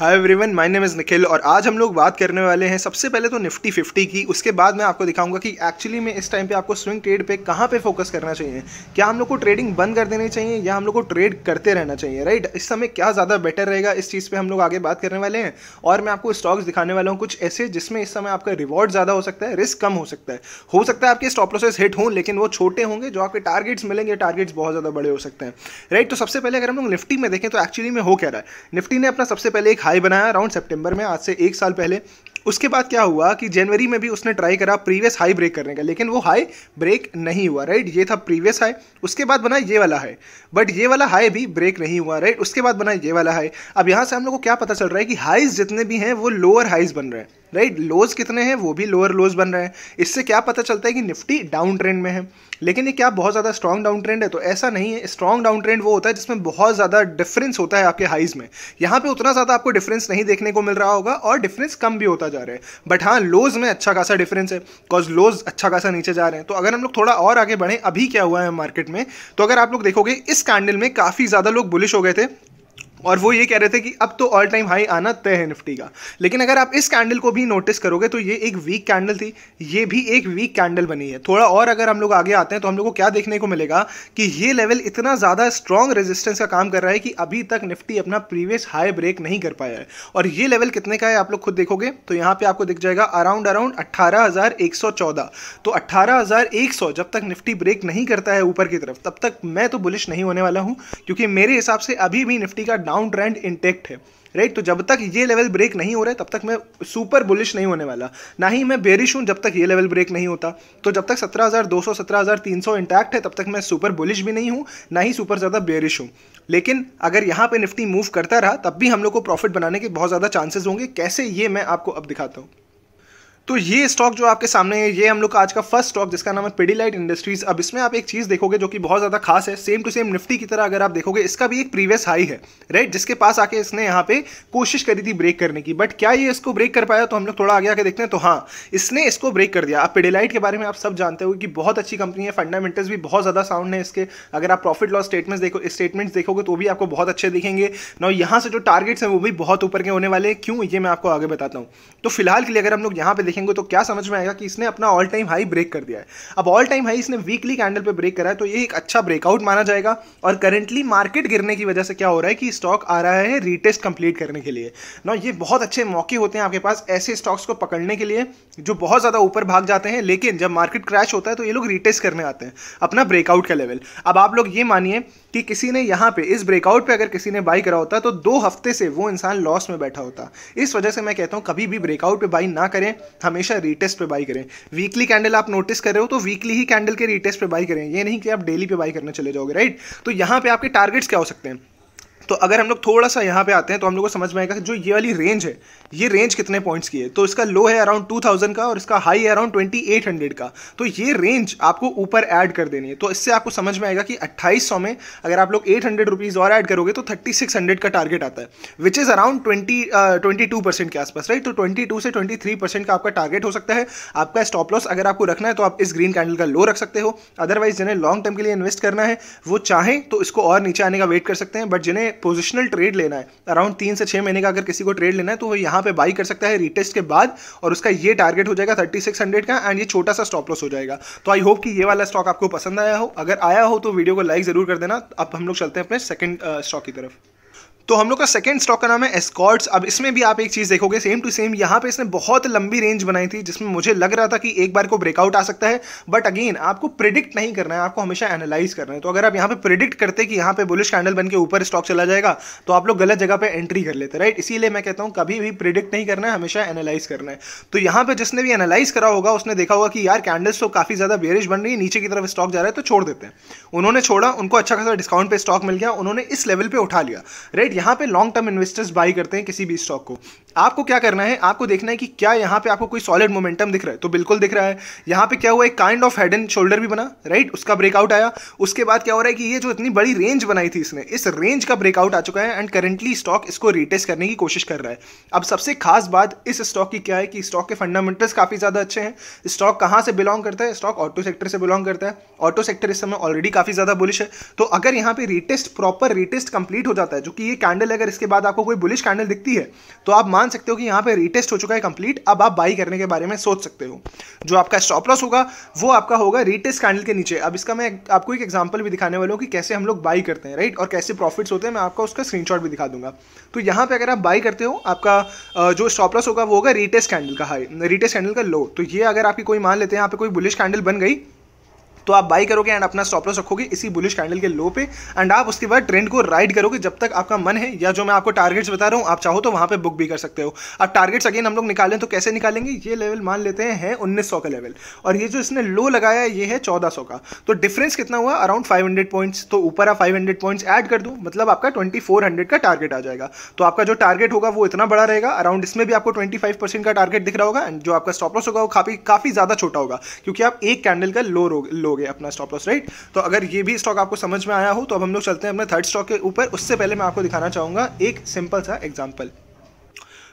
Hi everyone my name is Nikhil और आज हम लोग बात करने वाले हैं सबसे पहले तो निफ्टी फिफ्टी की उसके बाद मैं आपको दिखाऊंगा कि एक्चुअली में इस टाइम पे आपको स्विंग ट्रेड पे कहाँ पे फोकस करना चाहिए क्या हम लोग को ट्रेडिंग बंद कर देनी चाहिए या हम लोग को ट्रेड करते रहना चाहिए राइट इस समय क्या ज़्यादा बेटर रहेगा इस चीज़ पर हम लोग आगे बात करने वाले हैं और मैं आपको स्टॉक्स दिखाने वाला हूँ कुछ ऐसे जिसमें इस समय आपका रिवॉर्ड ज़्यादा हो सकता है रिस्क कम हो सकता है हो सकता है आपके स्टॉप प्रोसेस हिट हों लेकिन वो छोटे होंगे जो आपके टारगेट्स मिलेंगे टारगेट्स बहुत ज़्यादा बड़े हो सकते हैं राइट तो सबसे पहले अगर हम लोग निफ्टी में देखें तो एक्चुअली में हो क्या रहा है निफ्टी ने अपना सबसे पहले एक हाई बनाया अराउंड सेप्टेम्बर में आज से एक साल पहले उसके बाद क्या हुआ कि जनवरी में भी उसने ट्राई करा प्रीवियस हाई ब्रेक करने का लेकिन वो हाई ब्रेक नहीं हुआ राइट ये था प्रीवियस हाई उसके बाद बना ये वाला हाई बट ये वाला हाई भी ब्रेक नहीं हुआ राइट उसके बाद बना ये वाला हाई अब यहाँ से हम लोग को क्या पता चल रहा है कि हाइज जितने भी हैं वो लोअर हाइज बन रहे हैं राइट लोज कितने हैं वो भी लोअर लोज बन रहे हैं इससे क्या पता चलता है कि निफ्टी डाउन ट्रेंड में है लेकिन ये क्या बहुत ज़्यादा स्ट्रॉन्ग डाउन ट्रेंड है तो ऐसा नहीं है स्ट्रॉन्ग डाउन ट्रेंड वो होता है जिसमें बहुत ज़्यादा डिफरेंस होता है आपके हाइज में यहाँ पे उतना ज़्यादा आपको डिफरेंस नहीं देखने को मिल रहा होगा और डिफरेंस कम भी होता जा रहा है बट हाँ लोज में अच्छा खासा डिफरेंस है बिकॉज लोज अच्छा खासा नीचे जा रहे हैं तो अगर हम लोग थोड़ा और आगे बढ़ें अभी क्या हुआ है मार्केट में तो अगर आप लोग देखोगे इस कैंडल में काफ़ी ज़्यादा लोग बुलिश हो गए थे और वो ये कह रहे थे कि अब तो ऑल टाइम हाई आना तय है निफ्टी का लेकिन अगर आप इस कैंडल को भी नोटिस करोगे तो ये एक वीक कैंडल थी ये भी एक वीक कैंडल बनी है थोड़ा और अगर हम लोग आगे आते हैं तो हम लोग को क्या देखने को मिलेगा कि ये लेवल इतना ज़्यादा स्ट्रॉन्ग रेजिस्टेंस का काम कर रहा है कि अभी तक निफ्टी अपना प्रीवियस हाई ब्रेक नहीं कर पाया है और ये लेवल कितने का है आप लोग खुद देखोगे तो यहाँ पर आपको दिख जाएगा अराउंड अराउंड अट्ठारह तो अट्ठारह जब तक निफ्टी ब्रेक नहीं करता है ऊपर की तरफ तब तक मैं तो बुलिश नहीं होने वाला हूँ क्योंकि मेरे हिसाब से अभी भी निफ्टी का डाउन ट्रेंड इंटेक्ट है राइट तो जब तक ये लेवल ब्रेक नहीं हो रहा है तब तक मैं सुपर बुलिश नहीं होने वाला ना ही मैं बेरिश हूँ जब तक ये लेवल ब्रेक नहीं होता तो जब तक 17,200 17,300 इंटैक्ट है तब तक मैं सुपर बुलिश भी नहीं हूँ ना ही सुपर ज़्यादा बेरिश हूँ लेकिन अगर यहाँ पर निफ्टी मूव करता रहा तब भी हम लोग को प्रॉफिट बनाने के बहुत ज़्यादा चांसेस होंगे कैसे ये मैं आपको अब दिखाता हूँ तो ये स्टॉक जो आपके सामने है ये हम लोग का आज का फर्स्ट स्टॉक जिसका नाम है पेडीलाइट इंडस्ट्रीज अब इसमें आप एक चीज़ देखोगे जो कि बहुत ज़्यादा खास है सेम टू सेम निफ्टी की तरह अगर आप देखोगे इसका भी एक प्रीवियस हाई है राइट जिसके पास आके इसने यहाँ पे कोशिश करी थी ब्रेक करने की बट क्या ये इसको ब्रेक कर पाया तो हम लोग थोड़ा आगे आके देखते हैं तो हाँ इसने इसको ब्रेक कर दिया आप पेडीलाइट के बारे में आप सब जानते हो कि बहुत अच्छी कंपनी है फंडामेंटल्स भी बहुत ज़्यादा साउंड है इसके अगर आप प्रॉफिट लॉस स्टेटमेंट्स देखो स्टेटमेंट्स देखोगे तो भी आपको बहुत अच्छे दिखेंगे ना यहाँ से जो टारगेट्स हैं वो भी बहुत ऊपर के होने वाले हैं क्यों ये मैं आपको आगे बताता हूँ तो फिलहाल के लिए अगर हम लोग यहाँ पे देखें देखेंगे तो क्या समझ में आएगा कि इसने अपना ऑल टाइम हाई ब्रेक कर दिया है अब ऑल टाइम हाई इसने वीकली कैंडल पे ब्रेक करा है तो ये एक अच्छा ब्रेकआउट माना जाएगा और करेंटली मार्केट गिरने की वजह से क्या हो रहा है कि स्टॉक आ रहा है रीटेस्ट कंप्लीट करने के लिए ना ये बहुत अच्छे मौके होते हैं आपके पास ऐसे स्टॉक्स को पकड़ने के लिए जो बहुत ज़्यादा ऊपर भाग जाते हैं लेकिन जब मार्केट क्रैश होता है तो ये लोग रीटेस्ट करने आते हैं अपना ब्रेकआउट का लेवल अब आप लोग ये मानिए कि किसी ने यहाँ पे इस ब्रेकआउट पे अगर किसी ने बाई करा होता तो दो हफ्ते से वो इंसान लॉस में बैठा होता इस वजह से मैं कहता हूँ कभी भी ब्रेकआउट पे बाई ना करें हमेशा रीटेस्ट पे बाई करें वीकली कैंडल आप नोटिस कर रहे हो तो वीकली ही कैंडल के रीटेस्ट पे बाई करें ये नहीं कि आप डेली पे बाई करने चले जाओगे राइट तो यहाँ पे आपके टारगेट्स क्या हो सकते हैं तो अगर हम लोग थोड़ा सा यहाँ पे आते हैं तो हम लोग को समझ में आएगा कि जो ये वाली रेंज है ये रेंज कितने पॉइंट्स की है तो इसका लो है अराउंड टू थाउजेंड का और इसका हाई है अराउंड ट्वेंटी एट हंड्रेड का तो ये रेंज आपको ऊपर ऐड कर देनी है तो इससे आपको समझ में आएगा कि अट्ठाईस सौ में अगर आप लोग एट हंड्रेड रुपीज़ और ऐड करोगे तो थर्टी सिक्स हंड्रेड का टारगेट आता है which is around twenty twenty two percent के आसपास राइट तो ट्वेंटी टू से ट्वेंटी थ्री परसेंट का आपका टारगेट हो सकता है आपका स्टॉप लॉस अगर आपको रखना है तो आप इस ग्रीन कैंडल का लो रख सकते हो अदरवाइज जिन्हें लॉन्ग टर्म के लिए इन्वेस्ट करना है वो चाहें तो इसको और नीचे आने का वेट कर सकते हैं बट जिन्हें पोजिशनल ट्रेड लेना है अराउंड तीन से छः महीने का अगर किसी को ट्रेड लेना है तो वो यहाँ पे बाई कर सकता है रिटेस्ट के बाद और उसका ये टारगेट हो जाएगा थर्टी सिक्स हंड्रेड का एंड ये छोटा सा स्टॉप लॉस हो जाएगा तो आई होप कि ये वाला स्टॉक आपको पसंद आया हो अगर आया हो तो वीडियो को लाइक ज़रूर कर देना अब हम लोग चलते हैं अपने सेकंड स्टॉक की तरफ तो हम लोग का सेकेंड स्टॉक का नाम है एस्कॉर्ट्स अब इसमें भी आप एक चीज़ देखोगे सेम टू सेम यहां पे इसने बहुत लंबी रेंज बनाई थी जिसमें मुझे लग रहा था कि एक बार को ब्रेकआउट आ सकता है बट अगेन आपको प्रिडिक्ट नहीं करना है आपको हमेशा एनालाइज करना है तो अगर आप यहां पर प्रिडिक्ट करते कि यहां पर बुलिश कैंडल बन के ऊपर स्टॉक चला जाएगा तो आप लोग गलत जगह पर एंट्री कर लेते राइट इसीलिए मैं कहता हूं कभी भी प्रिडिक्ट नहीं करना है हमेशा एनालाइज करना है तो यहां पर जिसने भी एनालाइज करा होगा उसने देखा होगा कि यार कैंडल्स तो काफ़ी ज़्यादा बेरिश बन रही है नीचे की तरफ स्टॉक जा रहा है तो छोड़ देते हैं उन्होंने छोड़ा उनको अच्छा खासा डिस्काउंट पे स्टॉक मिल गया उन्होंने इस लेवल पर उठा लिया राइट यहाँ पे लॉन्ग टर्म इन्वेस्टर्स बाई करते हैं किसी भी स्टॉक को आपको क्या करना है आपको देखना है कि क्या यहाँ पे आपको कोई सॉलिड मोमेंटम दिख रहा है तो बिल्कुल दिख रहा है यहाँ पे क्या हुआ एक kind of head and shoulder भी बना राइट उसका ब्रेकआउट आया उसके बाद क्या हो रहा है कि ये जो इतनी बड़ी रेंज बनाई थी इसने इस रेंज का ब्रेकआउट आ चुका है एंड करेंटली स्टॉक इसको रिटेस्ट करने की कोशिश कर रहा है अब सबसे खास बात इस स्टॉक की क्या है कि स्टॉक के फंडामेंटल्स काफ़ी ज़्यादा अच्छे हैं स्टॉक कहाँ से बिलोंग करता है स्टॉक ऑटो सेक्टर से बिलोंग करता है ऑटो सेक्टर इस समय ऑलरेडी काफ़ी ज़्यादा बुलिश है तो अगर यहाँ पे रिटेस्ट प्रॉपर रिटेस्ट कंप्लीट हो जाता है जो कि ये कैंडल अगर इसके बाद आपको कोई बुलिश कैंडल दिखती है तो आप मान सकते हो कि यहाँ पे रीटेस्ट हो चुका है कंप्लीट अब आप बाई करने के बारे में सोच सकते हो जो आपका स्टॉप लॉस होगा वो आपका होगा रीटेस्ट कैंडल के नीचे अब इसका मैं आपको एक एग्जाम्पल भी दिखाने वाला हूँ कि कैसे हम लोग बाई करते हैं राइट और कैसे प्रॉफिट्स होते हैं मैं आपका उसका स्क्रीन भी दिखा दूंगा तो यहाँ पर अगर आप बाई करते हो आपका जो स्टॉप लॉस होगा वो होगा रीटेस्ट कैंडल का हाई रीटेस्ट कैंडल का लो तो ये अगर आपकी कोई मान लेते हैं यहाँ पे कोई बुलिश कैंडल बन गई तो आप बाई करोगे एंड अपना स्टॉप लॉस रखोगे इसी बुलिश कैंडल के लो पे एंड आप उसके बाद ट्रेंड को राइड करोगे जब तक आपका मन है या जो मैं आपको टारगेट्स बता रहा हूँ आप चाहो तो वहाँ पर बुक भी कर सकते हो अब टारगेट्स अगेन हम लोग निकालें तो कैसे निकालेंगे ये लेवल मान लेते हैं उन्नीस का लेवल और ये जो इसने लो लगाया ये है चौदह का तो डिफरेंस कितना हुआ अराउंड फाइव पॉइंट्स तो ऊपर आप फाइव पॉइंट्स ऐड कर दूँ मतलब आपका ट्वेंटी का टारगेट आ जाएगा तो आपका जो टारगेट होगा वो इतना बड़ा रहेगा अराउंड इसमें भी आपको ट्वेंटी का टारगेट दिख रहा होगा एंड जो आपका स्टॉप लॉस होगा वो काफ़ी काफ़ी ज़्यादा छोटा होगा क्योंकि आप एक कैंडल का लो लोग गया अपना स्टॉप लॉस राइट तो अगर ये भी स्टॉक आपको समझ में आया हो तो अब हम लोग चलते हैं अपने थर्ड स्टॉक के ऊपर उससे पहले मैं आपको दिखाना चाहूंगा एक सिंपल सा एग्जाम्पल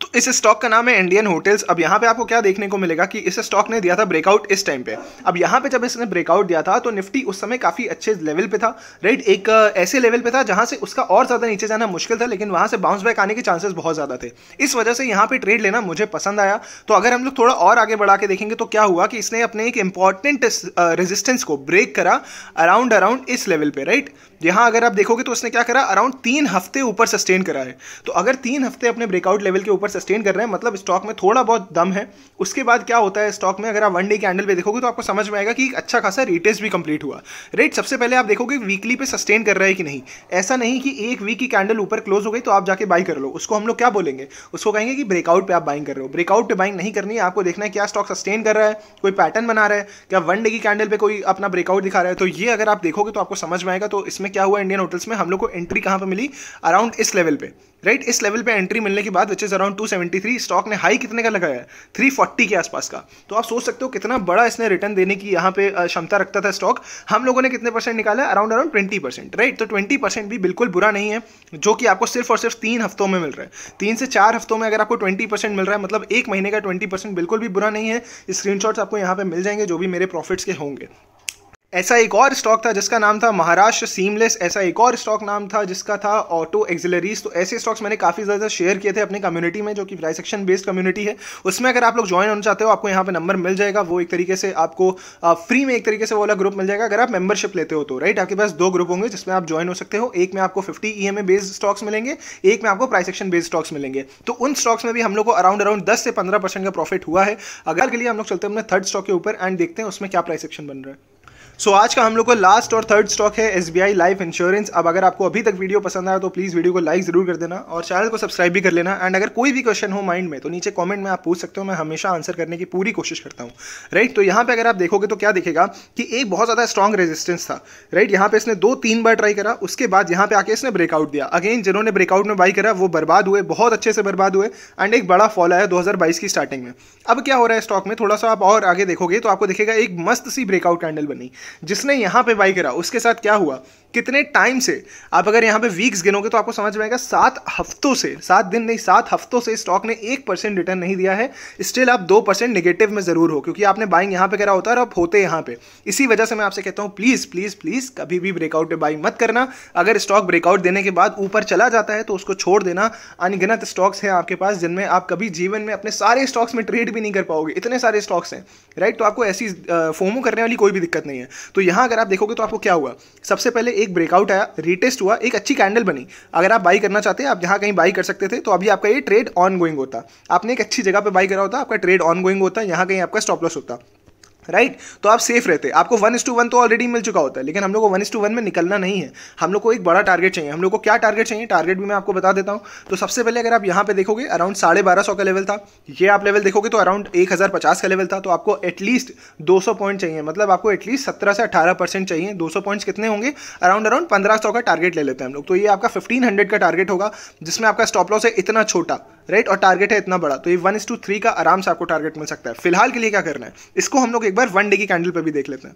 तो इस स्टॉक का नाम है इंडियन होटल्स अब यहाँ पे आपको क्या देखने को मिलेगा कि इस स्टॉक ने दिया था ब्रेकआउट इस टाइम पे अब यहाँ पे जब इसने ब्रेकआउट दिया था तो निफ्टी उस समय काफ़ी अच्छे लेवल पे था राइट एक ऐसे लेवल पे था जहाँ से उसका और ज़्यादा नीचे जाना मुश्किल था लेकिन वहाँ से बाउंस बैक आने के चांसेस बहुत ज़्यादा थे इस वजह से यहाँ पर ट्रेड लेना मुझे पसंद आया तो अगर हम लोग थोड़ा और आगे बढ़ा के देखेंगे तो क्या हुआ कि इसने अपने एक इंपॉर्टेंट रेजिस्टेंस को ब्रेक करा अराउंड अराउंड इस लेवल पर राइट यहाँ अगर आप देखोगे तो उसने क्या करा अराउंड तीन हफ्ते ऊपर सस्टेन करा है तो अगर तीन हफ्ते अपने ब्रेकआउट लेवल के ऊपर ऊपर सस्टेन कर रहे हैं मतलब स्टॉक में थोड़ा बहुत दम है उसके बाद क्या होता है स्टॉक में अगर आप वन डे कैंडल हैंडल पे देखोगे तो आपको समझ में आएगा कि अच्छा खासा रिटेस्ट भी कंप्लीट हुआ रेट सबसे पहले आप देखोगे वीकली पे सस्टेन कर रहा है कि नहीं ऐसा नहीं कि एक वीक की कैंडल ऊपर क्लोज हो गई तो आप जाके बाई कर लो उसको हम लोग क्या बोलेंगे उसको कहेंगे कि ब्रेकआउट पे आप बाइंग कर रहे हो ब्रेकआउट पे बाइंग नहीं करनी है आपको देखना है क्या स्टॉक सस्टेन कर रहा है कोई पैटर्न बना रहा है क्या वन डे की कैंडल पे कोई अपना ब्रेकआउट दिखा रहा है तो ये अगर आप देखोगे तो आपको समझ में आएगा तो इसमें क्या हुआ इंडियन होटल्स में हम लोग को एंट्री कहाँ पर मिली अराउंड इस लेवल पे राइट right? इस लेवल पे एंट्री मिलने के बाद विच इज अराउंड 273 स्टॉक ने हाई कितने का लगाया है 340 के आसपास का तो आप सोच सकते हो कितना बड़ा इसने रिटर्न देने की यहाँ पे क्षमता रखता था स्टॉक हम लोगों ने कितने परसेंट निकाला around around twenty percent right तो ट्वेंटी परसेंट भी बिल्कुल बुरा नहीं है जो कि आपको सिर्फ और सिर्फ तीन हफ्तों में मिल रहा है तीन से चार हफ्तों में अगर आपको ट्वेंटी परसेंट मिल रहा है मतलब एक महीने का ट्वेंटी परसेंट बिल्कुल भी बुरा नहीं है स्क्रीनशॉट्स आपको यहाँ पे मिल जाएंगे जो भी मेरे प्रॉफिट्स के होंगे ऐसा एक और स्टॉक था जिसका नाम था महाराष्ट्र सीमलेस ऐसा एक और स्टॉक नाम था जिसका था ऑटो एक्सिलरीज तो ऐसे स्टॉक्स मैंने काफ़ी ज़्यादा शेयर किए थे अपनी कम्युनिटी में जो कि एक्शन बेस्ड कम्युनिटी है उसमें अगर आप लोग ज्वाइन होना चाहते हो आपको यहाँ पे नंबर मिल जाएगा वो एक तरीके से आपको फ्री में एक तरीके से वो वाला ग्रुप मिल जाएगा अगर आप मेंबरशिप लेते हो तो राइट आपके पास दो ग्रुप होंगे जिसमें आप ज्वाइन हो सकते हो एक में आपको fifty E M based stocks मिलेंगे एक में आपको प्राइस एक्शन बेस्ड स्टॉक्स मिलेंगे तो उन स्टॉक्स में भी हम लोग को अराउंड अराउंड दस से पंद्रह परसेंट का प्रॉफिट हुआ है अगर के लिए हम लोग चलते हैं अपने थर्ड स्टॉक के ऊपर एंड देखते हैं उसमें क्या प्राइस एक्शन बन रहा है सो so, आज का हम लोग का लास्ट और थर्ड स्टॉक है एस लाइफ इंश्योरेंस अब अगर आपको अभी तक वीडियो पसंद आया तो प्लीज़ वीडियो को लाइक ज़रूर कर देना और चैनल को सब्सक्राइब भी कर लेना एंड अगर कोई भी क्वेश्चन हो माइंड में तो नीचे कॉमेंट में आप पूछ सकते हो मैं हमेशा आंसर करने की पूरी कोशिश करता हूँ राइट तो यहाँ पर अगर आप देखोगे तो क्या देखेगा कि एक बहुत ज़्यादा स्ट्रॉन्ग रेजिस्टेंस था राइट यहाँ पर इसने दो तीन बार ट्राई करा उसके बाद यहाँ पर आके इसने ब्रेकआउट दिया अगेन जिन्होंने ब्रेकआउट में बाई करा वो बर्बाद हुए बहुत अच्छे से बर्बाद हुए एंड एक बड़ा फॉल आया दो की स्टार्टिंग में अब क्या हो रहा है स्टॉक में थोड़ा सा आप और आगे देखोगे तो आपको देखेगा एक मस्त सी ब्रेकआउट कैंडल बनी जिसने यहाँ पे बाई करा उसके साथ क्या हुआ कितने टाइम से आप अगर यहाँ पे वीक्स गिनोगे तो आपको समझ में आएगा सात हफ्तों से सात दिन नहीं सात हफ्तों से स्टॉक ने एक परसेंट रिटर्न नहीं दिया है स्टिल आप दो परसेंट निगेटिव में ज़रूर हो क्योंकि आपने बाइंग यहाँ पे करा होता है और आप होते यहाँ पे इसी वजह से मैं आपसे कहता हूँ प्लीज़ प्लीज़ प्लीज़ कभी भी ब्रेकआउट पे बाइंग मत करना अगर स्टॉक ब्रेकआउट देने के बाद ऊपर चला जाता है तो उसको छोड़ देना अनगिनत स्टॉक्स हैं आपके पास जिनमें आप कभी जीवन में अपने सारे स्टॉक्स में ट्रेड भी नहीं कर पाओगे इतने सारे स्टॉक्स हैं राइट तो आपको ऐसी फोमो करने वाली कोई भी दिक्कत नहीं है तो यहाँ अगर आप देखोगे तो आपको क्या हुआ सबसे पहले एक ब्रेकआउट आया रिटेस्ट हुआ एक अच्छी कैंडल बनी अगर आप बाई करना चाहते हैं आप यहाँ कहीं बाई कर सकते थे तो अभी आपका ये ट्रेड ऑन गोइंग होता आपने एक अच्छी जगह पर बाई करा होता आपका ट्रेड ऑन गोइंग होता यहाँ कहीं आपका स्टॉप लॉस होता राइट right? तो आप सेफ रहते आपको वन इस टू वन तो ऑलरेडी मिल चुका होता है लेकिन हम लोग को वन इस टू वन में निकलना नहीं है हम लोग को एक बड़ा टारगेट चाहिए हम लोग को क्या टारगेट चाहिए टारगेट भी मैं आपको बता देता हूँ तो सबसे पहले अगर आप यहाँ पे देखोगे अराउंड साढ़े बारह सौ का लेवल था ये आप लेवल देखोगे तो अराउंड एक हज़ार पचास का लेवल था तो आपको एटलीस्ट दो सौ पॉइंट चाहिए मतलब आपको एटलीस्ट सत्रह से अठारह परसेंट चाहिए दो सौ पॉइंट्स कितने होंगे अराउंड अराउंड पंद्रह सौ का टारगेट ले लेते हैं हम लोग तो ये आपका फिफ्टीन हंड्रेड का टारगेट होगा जिसमें आपका स्टॉप लॉस है इतना छोटा राइट और टारगेट है इतना बड़ा तो ये वन इस टू थ्री का आराम से आपको टारगेट मिल सकता है फिलहाल के लिए क्या करना है इसको हम लोग एक बार वन डे की कैंडल पर भी देख लेते हैं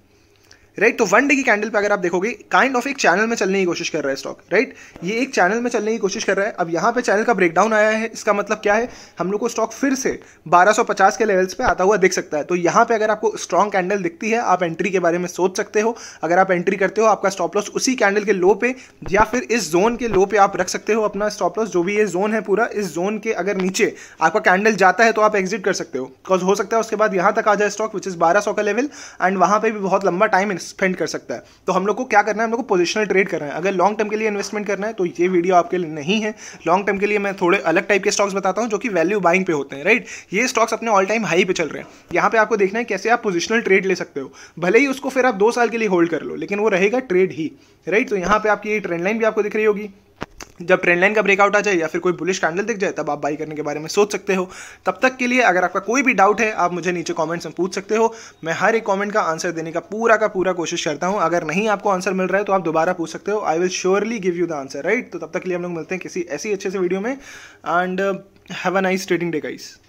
राइट तो वन डे की कैंडल पे अगर आप देखोगे काइंड ऑफ एक चैनल में चलने की कोशिश कर रहा है स्टॉक राइट ये एक चैनल में चलने की कोशिश कर रहा है अब यहाँ पे चैनल का ब्रेकडाउन आया है इसका मतलब क्या है हम लोग को स्टॉक फिर से 1250 के लेवल्स पे आता हुआ दिख सकता है तो यहाँ पे अगर आपको स्ट्रॉन्ग कैंडल दिखती है आप एंट्री के बारे में सोच सकते हो अगर आप एंट्री करते हो आपका स्टॉप लॉस उसी कैंडल के लो पे या फिर इस जोन के लो पे आप रख सकते हो अपना स्टॉप लॉस जो भी ये जोन है पूरा इस जोन के अगर नीचे आपका कैंडल जाता है तो आप एग्जिट कर सकते हो बिकॉज हो सकता है उसके बाद यहाँ तक आ जाए स्टॉक विच इज बारह का लेवल एंड वहाँ पर भी बहुत लंबा टाइम स्पेंड कर सकता है तो हम लोग को क्या करना है हम लोग को पोजिशनल ट्रेड करना है अगर लॉन्ग टर्म के लिए इन्वेस्टमेंट करना है तो ये वीडियो आपके लिए नहीं है लॉन्ग टर्म के लिए मैं थोड़े अलग टाइप के स्टॉक्स बताता हूँ जो कि वैल्यू बाइंग पे होते हैं राइट ये स्टॉक्स अपने ऑल टाइम हाई पे चल रहे हैं यहाँ पे आपको देखना है कैसे आप पोजिशनल ट्रेड ले सकते हो भले ही उसको फिर आप दो साल के लिए होल्ड कर लो लेकिन वो रहेगा ट्रेड ही राइट तो यहाँ पे आपकी ट्रेंड लाइन भी आपको दिख रही होगी जब ट्रेंड लाइन का ब्रेकआउट आ जाए या फिर कोई बुलिश कैंडल दिख जाए तब आप बाई करने के बारे में सोच सकते हो तब तक के लिए अगर आपका कोई भी डाउट है आप मुझे नीचे कॉमेंट्स में पूछ सकते हो मैं हर एक कॉमेंट का आंसर देने का पूरा का पूरा कोशिश करता हूँ अगर नहीं आपको आंसर मिल रहा है तो आप दोबारा पूछ सकते हो I will surely give you the answer right तो तब तक के लिए हम लोग मिलते हैं किसी ऐसी अच्छे से वीडियो में and have a nice trading day guys